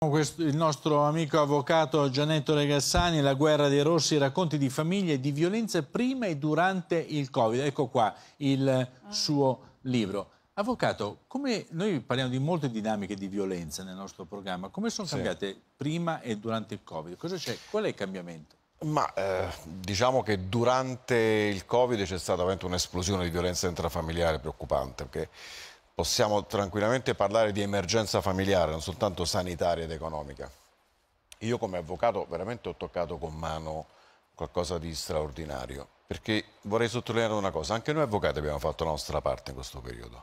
Il nostro amico avvocato Gianetto Regassani, La guerra dei rossi, racconti di famiglie e di violenze prima e durante il Covid. Ecco qua il suo libro. Avvocato, come noi parliamo di molte dinamiche di violenza nel nostro programma, come sono cambiate sì. prima e durante il Covid? Qual è il cambiamento? Ma eh, diciamo che durante il Covid c'è stata un'esplosione di violenza intrafamiliare preoccupante, perché possiamo tranquillamente parlare di emergenza familiare, non soltanto sanitaria ed economica. Io come avvocato veramente ho toccato con mano qualcosa di straordinario, perché vorrei sottolineare una cosa, anche noi avvocati abbiamo fatto la nostra parte in questo periodo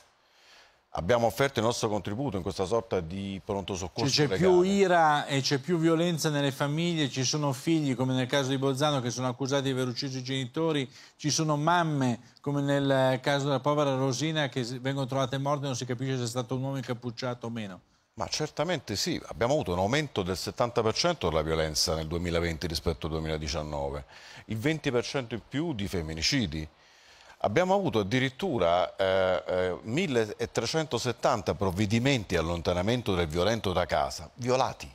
abbiamo offerto il nostro contributo in questa sorta di pronto soccorso. Cioè, c'è più ira e c'è più violenza nelle famiglie, ci sono figli come nel caso di Bolzano che sono accusati di aver ucciso i genitori, ci sono mamme come nel caso della povera Rosina che vengono trovate morte e non si capisce se è stato un uomo incappucciato o meno. Ma certamente sì, abbiamo avuto un aumento del 70% della violenza nel 2020 rispetto al 2019, il 20% in più di femminicidi. Abbiamo avuto addirittura eh, 1370 eh, provvedimenti allontanamento del violento da casa, violati.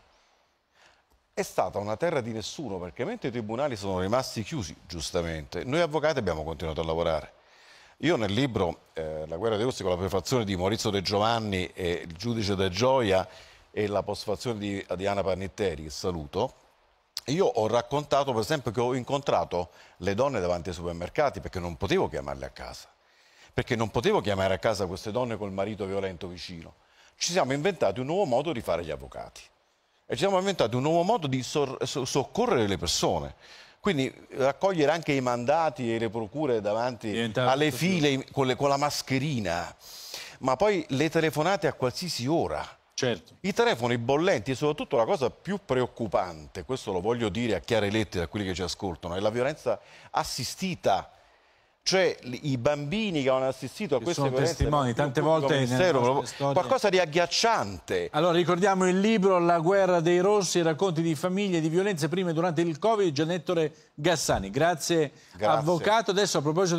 È stata una terra di nessuno perché mentre i tribunali sono rimasti chiusi, giustamente, noi avvocati abbiamo continuato a lavorare. Io nel libro eh, La guerra dei russi con la prefazione di Maurizio De Giovanni e il giudice De Gioia e la postfazione di, di Anna Pannitteri, che saluto, io ho raccontato per esempio che ho incontrato le donne davanti ai supermercati perché non potevo chiamarle a casa, perché non potevo chiamare a casa queste donne col marito violento vicino. Ci siamo inventati un nuovo modo di fare gli avvocati e ci siamo inventati un nuovo modo di soccorrere le persone. Quindi raccogliere anche i mandati e le procure davanti alle file con, le, con la mascherina, ma poi le telefonate a qualsiasi ora Certo. I telefoni bollenti e soprattutto la cosa più preoccupante, questo lo voglio dire a chiare lettere a quelli che ci ascoltano, è la violenza assistita cioè i bambini che hanno assistito a che queste sono testimoni tante volte ministero, qualcosa di agghiacciante allora ricordiamo il libro La guerra dei rossi racconti di famiglie di violenze prime e durante il covid Gianettore Gassani grazie, grazie. avvocato adesso a proposito